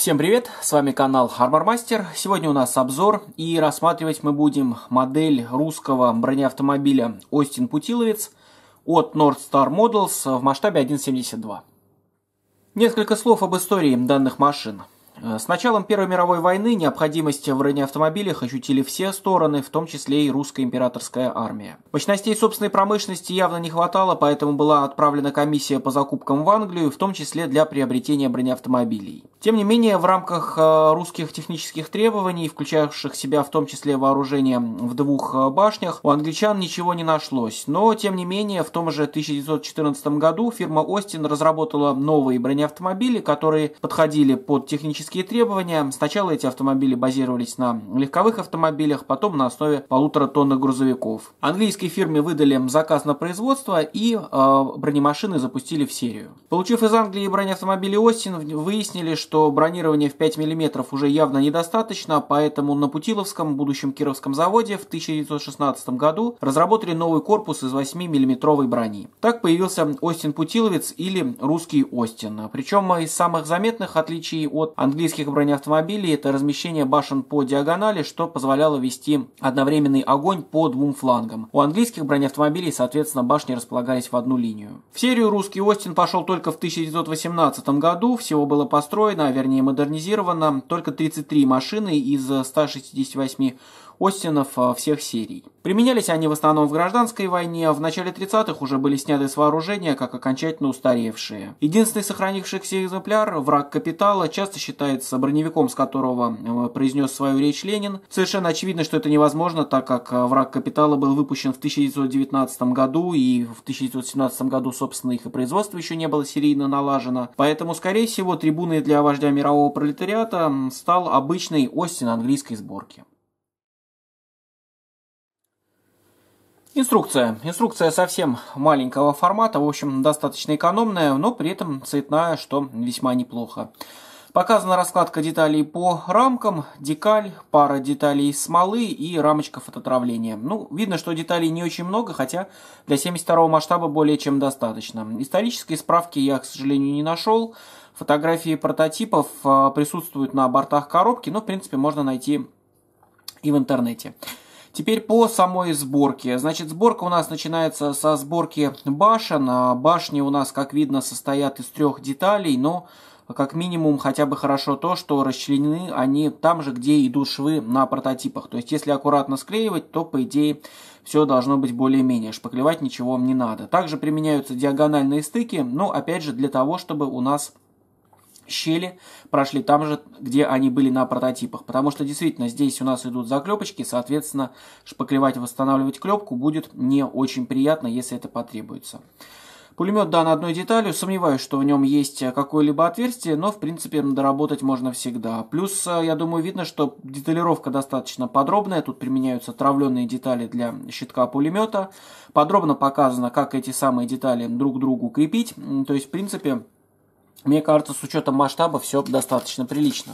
Всем привет, с вами канал Armor Master. Сегодня у нас обзор и рассматривать мы будем модель русского бронеавтомобиля Остин Путиловец от North Models в масштабе 1.72. Несколько слов об истории данных машин. Э, с началом Первой мировой войны необходимость в бронеавтомобилях ощутили все стороны, в том числе и русская императорская армия. Мощностей собственной промышленности явно не хватало, поэтому была отправлена комиссия по закупкам в Англию, в том числе для приобретения бронеавтомобилей. Тем не менее, в рамках э, русских технических требований, включавших себя в том числе вооружение в двух э, башнях, у англичан ничего не нашлось. Но, тем не менее, в том же 1914 году фирма Остин разработала новые бронеавтомобили, которые подходили под технические технические требования. Сначала эти автомобили базировались на легковых автомобилях, потом на основе полутора тонн грузовиков. Английской фирме выдали заказ на производство и э, бронемашины запустили в серию. Получив из Англии бронеавтомобили Остин, выяснили, что бронирование в 5 мм уже явно недостаточно, поэтому на Путиловском, будущем Кировском заводе в 1916 году разработали новый корпус из 8 миллиметровой брони. Так появился Остин Путиловец или русский Остин. Причем из самых заметных отличий от английского английских бронеавтомобилей это размещение башен по диагонали, что позволяло вести одновременный огонь по двум флангам. У английских бронеавтомобилей, соответственно, башни располагались в одну линию. В серию русский Остин пошел только в 1918 году, всего было построено, а вернее модернизировано, только 33 машины из 168 Остинов а, всех серий. Применялись они в основном в гражданской войне, а в начале 30-х уже были сняты с вооружения, как окончательно устаревшие. Единственный сохранившийся экземпляр, враг капитала, часто считается броневиком, с которого а, произнес свою речь Ленин. Совершенно очевидно, что это невозможно, так как а, враг капитала был выпущен в 1919 году, и в 1917 году, собственно, их и производство еще не было серийно налажено. Поэтому, скорее всего, трибуной для вождя мирового пролетариата стал обычный Остин английской сборки. Инструкция. Инструкция совсем маленького формата, в общем, достаточно экономная, но при этом цветная, что весьма неплохо. Показана раскладка деталей по рамкам, декаль, пара деталей смолы и рамочка фототравления. Ну, видно, что деталей не очень много, хотя для 72 масштаба более чем достаточно. Исторические справки я, к сожалению, не нашел. Фотографии прототипов а, присутствуют на бортах коробки, но, в принципе, можно найти и в интернете. Теперь по самой сборке. Значит, сборка у нас начинается со сборки башен. А, башни у нас, как видно, состоят из трех деталей, но как минимум хотя бы хорошо то, что расчленены они там же, где идут швы на прототипах. То есть, если аккуратно склеивать, то, по идее, все должно быть более-менее, шпаклевать ничего не надо. Также применяются диагональные стыки, но, опять же, для того, чтобы у нас щели прошли там же, где они были на прототипах. Потому что действительно здесь у нас идут заклепочки, соответственно, шпаклевать восстанавливать клепку будет не очень приятно, если это потребуется. Пулемет дан одной деталью, сомневаюсь, что в нем есть какое-либо отверстие, но в принципе доработать можно всегда. Плюс, э, я думаю, видно, что деталировка достаточно подробная, тут применяются травленные детали для щитка пулемета. Подробно показано, как эти самые детали друг к другу крепить, то есть в принципе мне кажется, с учетом масштаба все достаточно прилично.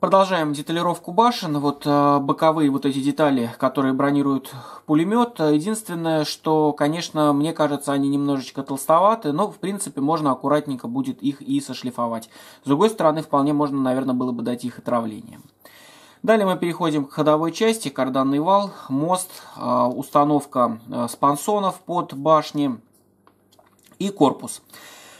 Продолжаем деталировку башен. Вот э, боковые вот эти детали, которые бронируют пулемет. Единственное, что, конечно, мне кажется, они немножечко толстоваты, но, в принципе, можно аккуратненько будет их и сошлифовать. С другой стороны, вполне можно, наверное, было бы дать их отравлением. Далее мы переходим к ходовой части, карданный вал, мост, а, установка а, спансонов под башни и корпус.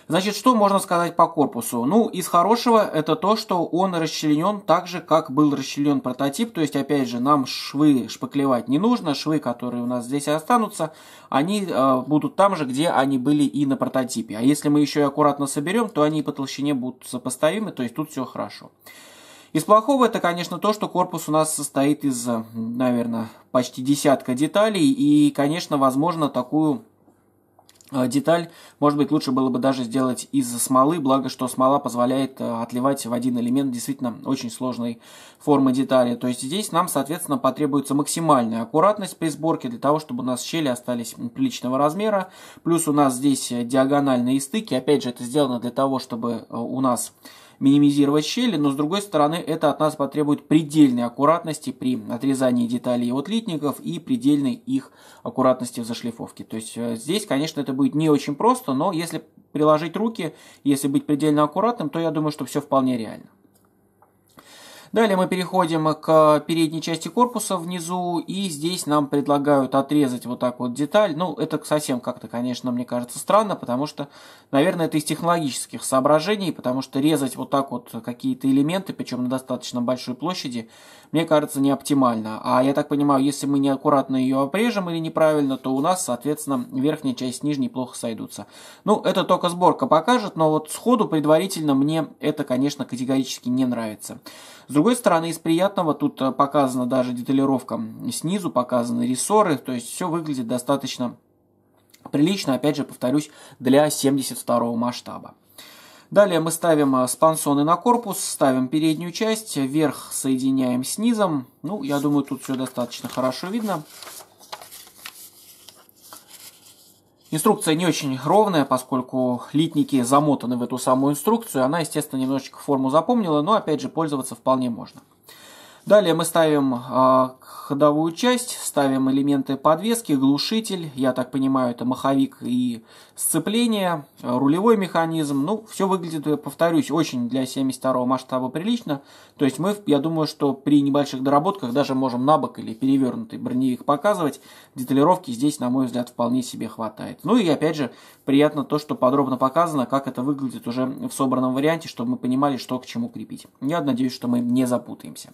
Значит, что можно сказать по корпусу? Ну, из хорошего это то, что он расчленен так же, как был расчленен прототип. То есть, опять же, нам швы шпаклевать не нужно. Швы, которые у нас здесь останутся, они э, будут там же, где они были и на прототипе. А если мы еще и аккуратно соберем, то они по толщине будут сопоставимы. То есть, тут все хорошо. Хорошо. Из плохого это, конечно, то, что корпус у нас состоит из, э, наверное, почти десятка деталей. И, конечно, возможно, такую э, деталь, может быть, лучше было бы даже сделать из смолы, благо, что смола позволяет э, отливать в один элемент действительно очень сложной формы детали. То есть здесь нам, соответственно, потребуется максимальная аккуратность при сборке для того, чтобы у нас щели остались приличного размера. Плюс у нас здесь диагональные стыки. Опять же, это сделано для того, чтобы у нас минимизировать щели, но с другой стороны это от нас потребует предельной аккуратности при отрезании деталей от литников и предельной их аккуратности в зашлифовке. То есть э, здесь, конечно, это будет не очень просто, но если приложить руки, если быть предельно аккуратным, то я думаю, что все вполне реально. Далее мы переходим к передней части корпуса внизу, и здесь нам предлагают отрезать вот так вот деталь. Ну, это совсем как-то, конечно, мне кажется странно, потому что Наверное, это из технологических соображений, потому что резать вот так вот какие-то элементы, причем на достаточно большой площади, мне кажется, не оптимально. А я так понимаю, если мы неаккуратно ее обрежем или неправильно, то у нас, соответственно, верхняя часть с нижней плохо сойдутся. Ну, это только сборка покажет, но вот сходу предварительно мне это, конечно, категорически не нравится. С другой стороны, из приятного тут э, показана даже деталировка снизу, показаны рессоры, то есть все выглядит достаточно Прилично, опять же, повторюсь, для 72 го масштаба. Далее мы ставим э, спансоны на корпус, ставим переднюю часть, верх соединяем с низом. Ну, я думаю, тут все достаточно хорошо видно. Инструкция не очень ровная, поскольку литники замотаны в эту самую инструкцию. Она, естественно, немножечко форму запомнила, но, опять же, пользоваться вполне можно. Далее мы ставим а, ходовую часть, ставим элементы подвески, глушитель, я так понимаю, это маховик и сцепление, а, рулевой механизм. Ну, все выглядит, повторюсь, очень для 72 масштаба прилично. То есть мы, я думаю, что при небольших доработках даже можем на бок или перевернутый броневик показывать. Деталировки здесь, на мой взгляд, вполне себе хватает. Ну и опять же, приятно то, что подробно показано, как это выглядит уже в собранном варианте, чтобы мы понимали, что к чему крепить. Я надеюсь, что мы не запутаемся.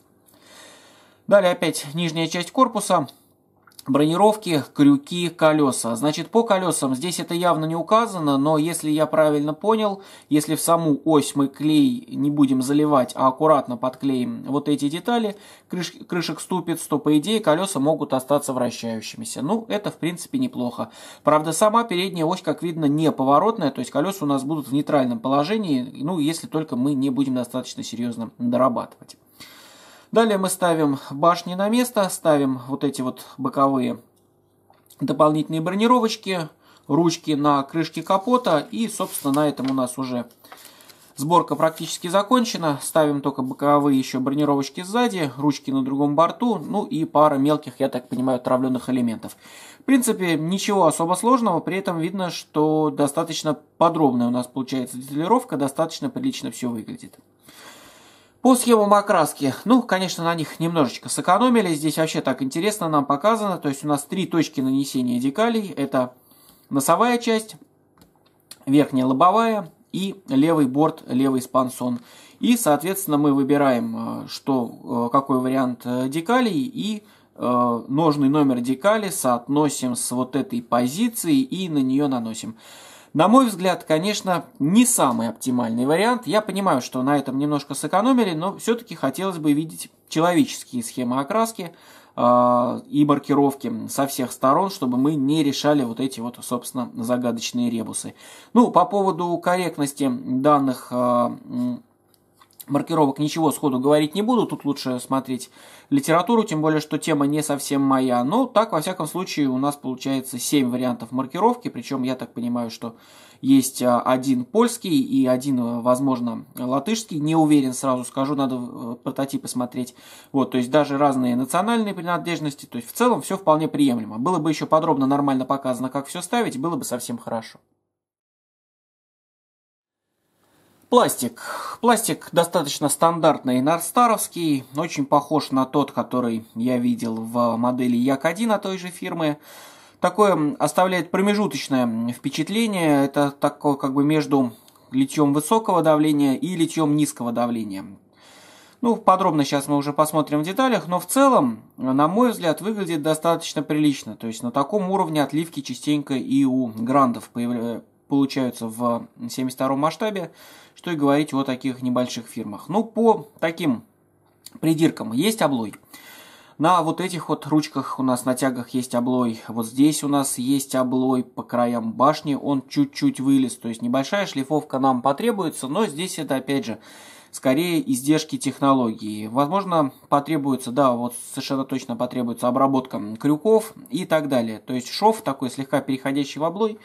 Далее опять нижняя часть корпуса, бронировки, крюки, колеса. Значит, по колесам здесь это явно не указано, но если я правильно понял, если в саму ось мы клей не будем заливать, а аккуратно подклеим вот эти детали, крыш, крышек ступиц, то по идее колеса могут остаться вращающимися. Ну, это в принципе неплохо. Правда, сама передняя ось, как видно, не поворотная, то есть колеса у нас будут в нейтральном положении, ну, если только мы не будем достаточно серьезно дорабатывать. Далее мы ставим башни на место, ставим вот эти вот боковые дополнительные бронировочки, ручки на крышке капота и, собственно, на этом у нас уже сборка практически закончена. Ставим только боковые еще бронировочки сзади, ручки на другом борту, ну и пара мелких, я так понимаю, травленных элементов. В принципе, ничего особо сложного, при этом видно, что достаточно подробная у нас получается деталировка, достаточно прилично все выглядит. По схемам окраски, ну, конечно, на них немножечко сэкономили, здесь вообще так интересно нам показано, то есть у нас три точки нанесения декалей, это носовая часть, верхняя лобовая и левый борт, левый спансон. И, соответственно, мы выбираем, э, что, э, какой вариант э, декалей и нужный номер декали соотносим с вот этой позицией и на нее наносим. На мой взгляд, конечно, не самый оптимальный вариант. Я понимаю, что на этом немножко сэкономили, но все-таки хотелось бы видеть человеческие схемы окраски а, и маркировки со всех сторон, чтобы мы не решали вот эти вот, собственно, загадочные ребусы. Ну, по поводу корректности данных а, маркировок ничего сходу говорить не буду, тут лучше смотреть литературу, тем более, что тема не совсем моя. Но так, во всяком случае, у нас получается 7 вариантов маркировки, причем я так понимаю, что есть а, один польский и один, а, возможно, латышский. Не уверен, сразу скажу, надо э, прототипы смотреть. Вот, то есть даже разные национальные принадлежности, то есть в целом все вполне приемлемо. Было бы еще подробно, нормально показано, как все ставить, было бы совсем хорошо. Пластик. Пластик достаточно стандартный нарстаровский, очень похож на тот, который я видел в модели Як-1 от а той же фирмы. Такое оставляет промежуточное впечатление, это такое как бы между литьем высокого давления и литьем низкого давления. Ну, подробно сейчас мы уже посмотрим в деталях, но в целом, на мой взгляд, выглядит достаточно прилично. То есть на таком уровне отливки частенько и у грандов появля... получаются в 72 масштабе. масштабе что и говорить о таких небольших фирмах. Ну, по таким придиркам есть облой. На вот этих вот ручках у нас на тягах есть облой. Вот здесь у нас есть облой по краям башни. Он чуть-чуть вылез. То есть небольшая шлифовка нам потребуется. Но здесь это опять же скорее издержки технологии. Возможно потребуется, да, вот совершенно точно потребуется обработка крюков и так далее. То есть шов такой слегка переходящий в облой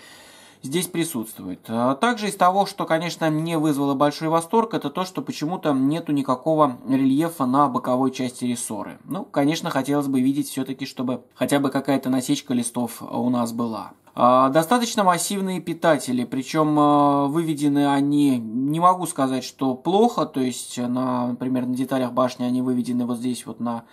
здесь присутствует. А также из того, что, конечно, мне вызвало большой восторг, это то, что почему-то нету никакого рельефа на боковой части рессоры. Ну, конечно, хотелось бы видеть все-таки, чтобы хотя бы какая-то насечка листов у нас была. А, достаточно массивные питатели, причем а, выведены они, не могу сказать, что плохо, то есть, на, например, на деталях башни они выведены вот здесь вот на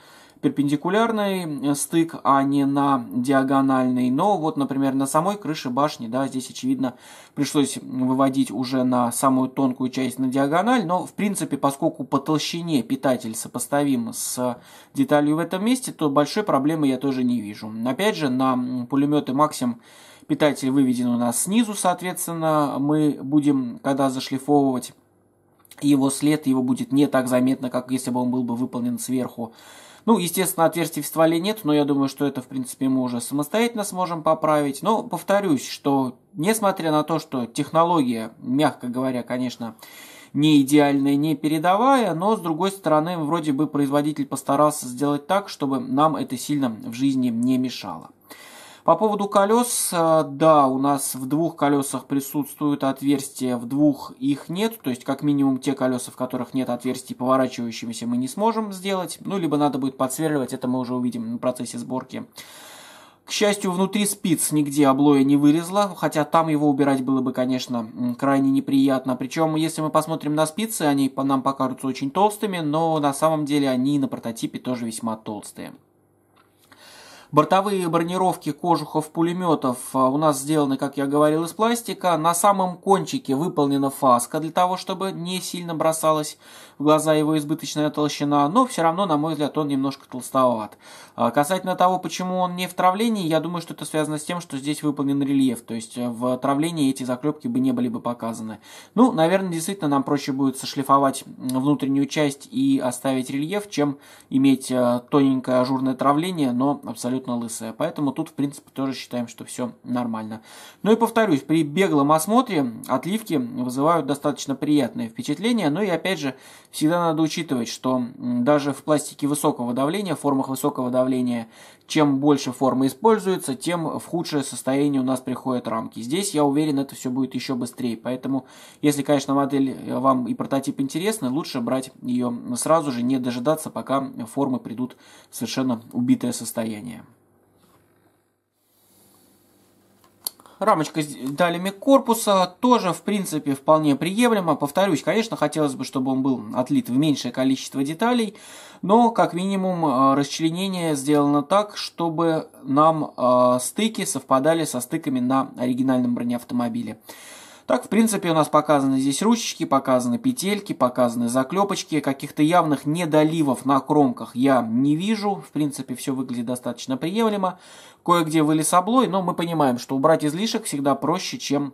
перпендикулярный э, стык, а не на диагональный. Но вот, например, на самой крыше башни, да, здесь, очевидно, пришлось выводить уже на самую тонкую часть на диагональ, но, в принципе, поскольку по толщине питатель сопоставим с деталью в этом месте, то большой проблемы я тоже не вижу. Опять же, на пулеметы Максим питатель выведен у нас снизу, соответственно, мы будем, когда зашлифовывать его след его будет не так заметно, как если бы он был бы выполнен сверху. Ну, естественно, отверстий в стволе нет, но я думаю, что это, в принципе, мы уже самостоятельно сможем поправить. Но повторюсь, что несмотря на то, что технология, мягко говоря, конечно, не идеальная, не передовая, но с другой стороны, вроде бы производитель постарался сделать так, чтобы нам это сильно в жизни не мешало. По поводу колес, э, да, у нас в двух колесах присутствуют отверстия, в двух их нет, то есть как минимум те колеса, в которых нет отверстий поворачивающимися, мы не сможем сделать, ну, либо надо будет подсверливать, это мы уже увидим на процессе сборки. К счастью, внутри спиц нигде облоя не вырезала, хотя там его убирать было бы, конечно, крайне неприятно. Причем, если мы посмотрим на спицы, они нам покажутся очень толстыми, но на самом деле они на прототипе тоже весьма толстые. Бортовые бронировки кожухов пулеметов а, у нас сделаны, как я говорил, из пластика. На самом кончике выполнена фаска для того, чтобы не сильно бросалась в глаза его избыточная толщина, но все равно, на мой взгляд, он немножко толстоват. А, касательно того, почему он не в травлении, я думаю, что это связано с тем, что здесь выполнен рельеф, то есть э, в травлении эти заклепки бы не были бы показаны. Ну, наверное, действительно нам проще будет сошлифовать внутреннюю часть и оставить рельеф, чем иметь э, тоненькое ажурное травление, но абсолютно лысое. Поэтому тут, в принципе, тоже считаем, что все нормально. Ну и повторюсь, при беглом осмотре отливки вызывают достаточно приятное впечатление, но ну и опять же, всегда надо учитывать, что даже в пластике высокого давления, в формах высокого давления, чем больше формы используется, тем в худшее состояние у нас приходят рамки. Здесь, я уверен, это все будет еще быстрее. Поэтому, если, конечно, модель э, вам и прототип интересны, лучше брать ее сразу же, не дожидаться, пока формы придут в совершенно убитое состояние. Рамочка с далями корпуса тоже, в принципе, вполне приемлема. Повторюсь, конечно, хотелось бы, чтобы он был отлит в меньшее количество деталей, но, как минимум, э, расчленение сделано так, чтобы нам э, стыки совпадали со стыками на оригинальном бронеавтомобиле. автомобиля. Так, в принципе, у нас показаны здесь ручечки, показаны петельки, показаны заклепочки. Каких-то явных недоливов на кромках я не вижу. В принципе, все выглядит достаточно приемлемо. Кое-где вылез облой, но мы понимаем, что убрать излишек всегда проще, чем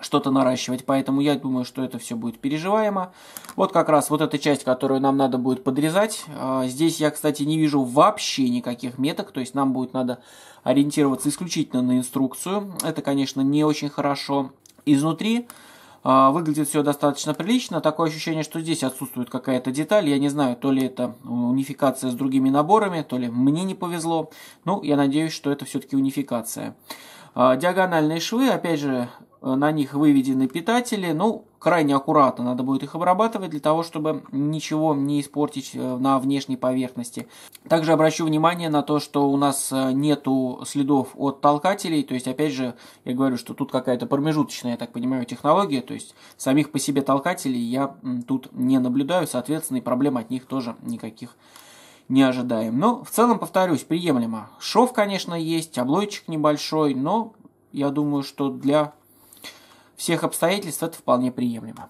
что-то наращивать, поэтому я думаю, что это все будет переживаемо. Вот как раз вот эта часть, которую нам надо будет подрезать. А, здесь я, кстати, не вижу вообще никаких меток, то есть нам будет надо ориентироваться исключительно на инструкцию. Это, конечно, не очень хорошо изнутри. А, выглядит все достаточно прилично. Такое ощущение, что здесь отсутствует какая-то деталь. Я не знаю, то ли это унификация с другими наборами, то ли мне не повезло. Ну, я надеюсь, что это все-таки унификация. А, диагональные швы, опять же, Э, на них выведены питатели, ну, крайне аккуратно надо будет их обрабатывать для того, чтобы ничего не испортить э, на внешней поверхности. Также обращу внимание на то, что у нас э, нету следов от толкателей, то есть, опять же, я говорю, что тут какая-то промежуточная, я так понимаю, технология, то есть, самих по себе толкателей я тут не наблюдаю, соответственно, и проблем от них тоже никаких не ожидаем. Но, ну, в целом, повторюсь, приемлемо. Шов, конечно, есть, облойчик небольшой, но я думаю, что для всех обстоятельств это вполне приемлемо.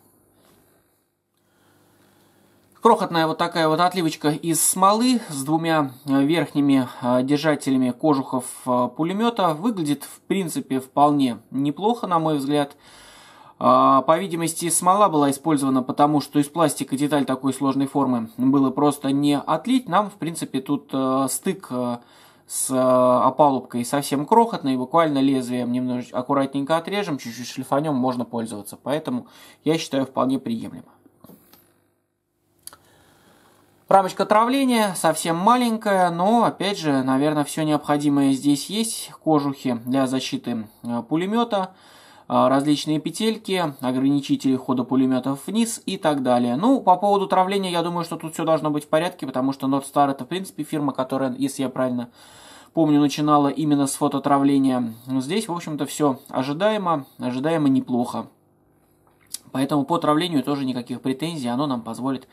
Крохотная вот такая вот отливочка из смолы с двумя э, верхними э, держателями кожухов э, пулемета выглядит в принципе вполне неплохо, на мой взгляд. А, по видимости, смола была использована, потому что из пластика деталь такой сложной формы было просто не отлить. Нам, в принципе, тут стык с э, опалубкой совсем крохотной, буквально лезвием немножечко аккуратненько отрежем, чуть-чуть шлифанем, можно пользоваться. Поэтому я считаю вполне приемлемо. Рамочка травления совсем маленькая, но опять же, наверное, все необходимое здесь есть. Кожухи для защиты э, пулемета, а, различные петельки, ограничители хода пулеметов вниз и так далее. Ну, по поводу травления, я думаю, что тут все должно быть в порядке, потому что Nordstar это, в принципе, фирма, которая, если я правильно помню, начинала именно с фототравления. Ну, здесь, в общем-то, все ожидаемо, ожидаемо неплохо. Поэтому по травлению тоже никаких претензий, оно нам позволит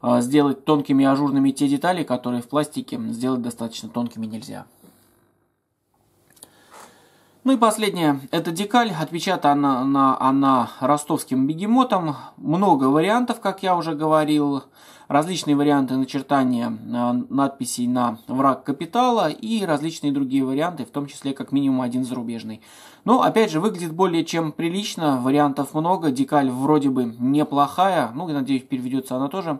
а, сделать тонкими ажурными те детали, которые в пластике сделать достаточно тонкими нельзя. Ну и последнее. Это декаль. Отпечатана она, она, ростовским бегемотом. Много вариантов, как я уже говорил. Различные варианты начертания э, надписей на враг капитала и различные другие варианты, в том числе как минимум один зарубежный. Но опять же, выглядит более чем прилично. Вариантов много. Декаль вроде бы неплохая. Ну, я надеюсь, переведется она тоже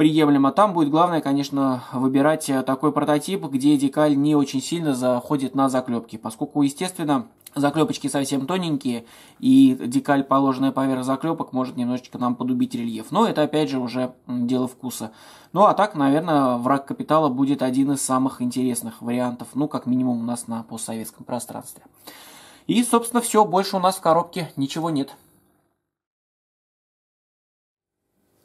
приемлемо. Там будет главное, конечно, выбирать э, такой прототип, где декаль не очень сильно заходит на заклепки, поскольку, естественно, заклепочки совсем тоненькие, и декаль, положенная поверх заклепок, может немножечко нам подубить рельеф. Но это, опять же, уже дело вкуса. Ну, а так, наверное, враг капитала будет один из самых интересных вариантов, ну, как минимум у нас на постсоветском пространстве. И, собственно, все, больше у нас в коробке ничего нет.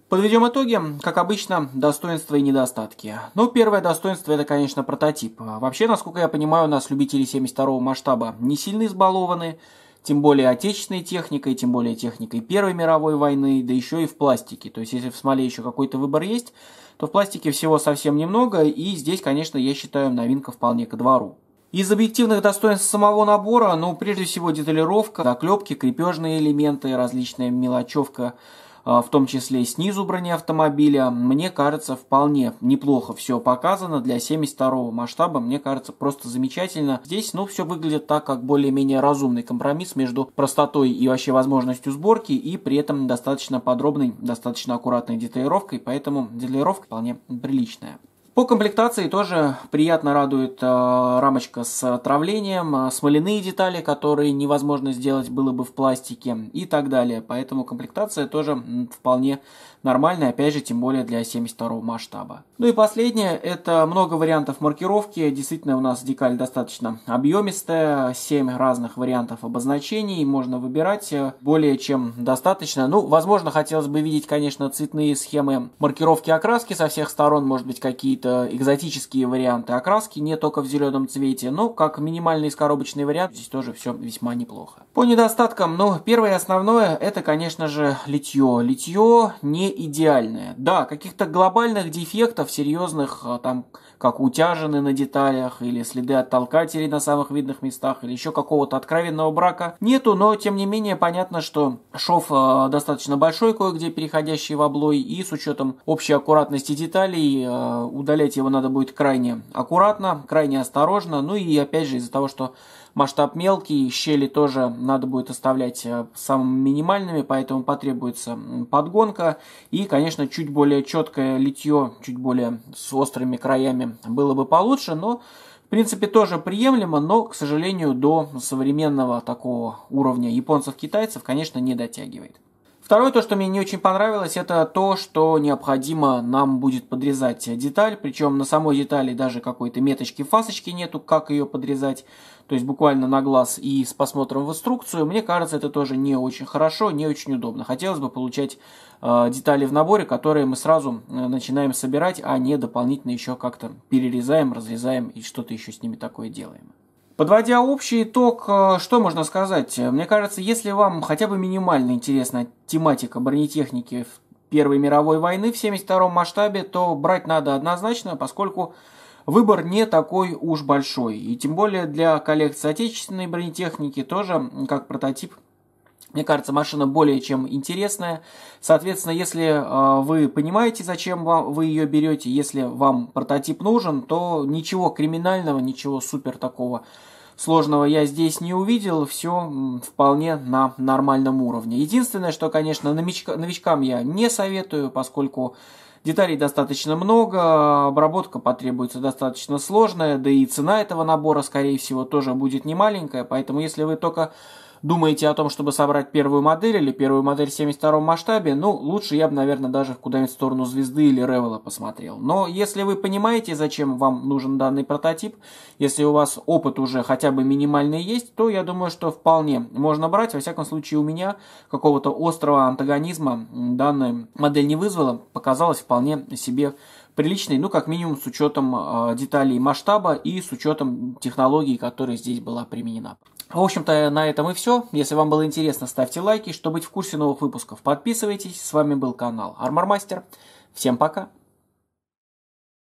Подведем итоги, как обычно, достоинства и недостатки. Ну, первое достоинство – это, конечно, прототип. Вообще, насколько я понимаю, у нас любители 72-го масштаба не сильно избалованы, тем более отечественной техникой, тем более техникой Первой мировой войны, да еще и в пластике. То есть, если в смоле еще какой-то выбор есть, то в пластике всего совсем немного, и здесь, конечно, я считаю, новинка вполне ко двору. Из объективных достоинств самого набора, ну, прежде всего, деталировка, заклепки, крепежные элементы, различная мелочевка – а, в том числе и снизу брони автомобиля, мне кажется, вполне неплохо все показано для 72 масштаба, мне кажется, просто замечательно. Здесь, ну, все выглядит так, как более-менее разумный компромисс между простотой и вообще возможностью сборки и при этом достаточно подробной, достаточно аккуратной деталировкой, поэтому деталировка вполне приличная. По комплектации тоже приятно радует э, рамочка с травлением, э, смоляные детали, которые невозможно сделать было бы в пластике и так далее. Поэтому комплектация тоже вполне нормальная, опять же, тем более для 72 масштаба. Ну и последнее, это много вариантов маркировки. Действительно, у нас декаль достаточно объемистая, 7 разных вариантов обозначений, можно выбирать э, более чем достаточно. Ну, возможно, хотелось бы видеть, конечно, цветные схемы маркировки окраски со всех сторон, может быть, какие-то какие-то экзотические варианты окраски, не только в зеленом цвете, но как минимальный скоробочный вариант здесь тоже все весьма неплохо. По недостаткам, ну, первое основное, это, конечно же, литье. Литье не идеальное. Да, каких-то глобальных дефектов серьезных, а, там, как утяжены на деталях, или следы от толкателей на самых видных местах, или еще какого-то откровенного брака нету, но, тем не менее, понятно, что шов э, достаточно большой, кое-где переходящий в облой, и с учетом общей аккуратности деталей, э, удалять его надо будет крайне аккуратно, крайне осторожно, ну и, опять же, из-за того, что масштаб мелкий, щели тоже надо будет оставлять э, самыми минимальными, поэтому потребуется подгонка. И, конечно, чуть более четкое литье, чуть более с острыми краями было бы получше, но в принципе, тоже приемлемо, но, к сожалению, до современного такого уровня японцев-китайцев, конечно, не дотягивает. Второе, то, что мне не очень понравилось, это то, что необходимо нам будет подрезать деталь, причем на самой детали даже какой-то меточки-фасочки нету, как ее подрезать, то есть буквально на глаз и с посмотром в инструкцию. Мне кажется, это тоже не очень хорошо, не очень удобно. Хотелось бы получать э, детали в наборе, которые мы сразу э, начинаем собирать, а не дополнительно еще как-то перерезаем, разрезаем и что-то еще с ними такое делаем. Подводя общий итог, э, что можно сказать? Мне кажется, если вам хотя бы минимально интересна тематика бронетехники Первой мировой войны в 72 м масштабе, то брать надо однозначно, поскольку выбор не такой уж большой. И тем более для коллекции отечественной бронетехники тоже, как прототип, мне кажется, машина более чем интересная. Соответственно, если э, вы понимаете, зачем вам, вы ее берете, если вам прототип нужен, то ничего криминального, ничего супер такого сложного я здесь не увидел. Все вполне на нормальном уровне. Единственное, что, конечно, новичка, новичкам я не советую, поскольку Деталей достаточно много, обработка потребуется достаточно сложная, да и цена этого набора, скорее всего, тоже будет немаленькая, поэтому если вы только Думаете о том, чтобы собрать первую модель или первую модель в 72 масштабе? Ну, лучше я бы, наверное, даже куда-нибудь в сторону «Звезды» или «Ревела» посмотрел. Но если вы понимаете, зачем вам нужен данный прототип, если у вас опыт уже хотя бы минимальный есть, то я думаю, что вполне можно брать. Во всяком случае, у меня какого-то острого антагонизма данная модель не вызвала, показалась вполне себе приличный, ну, как минимум с учетом э, деталей масштаба и с учетом технологии, которая здесь была применена. В общем-то, на этом и все. Если вам было интересно, ставьте лайки. Чтобы быть в курсе новых выпусков, подписывайтесь. С вами был канал Армормастер. Всем пока!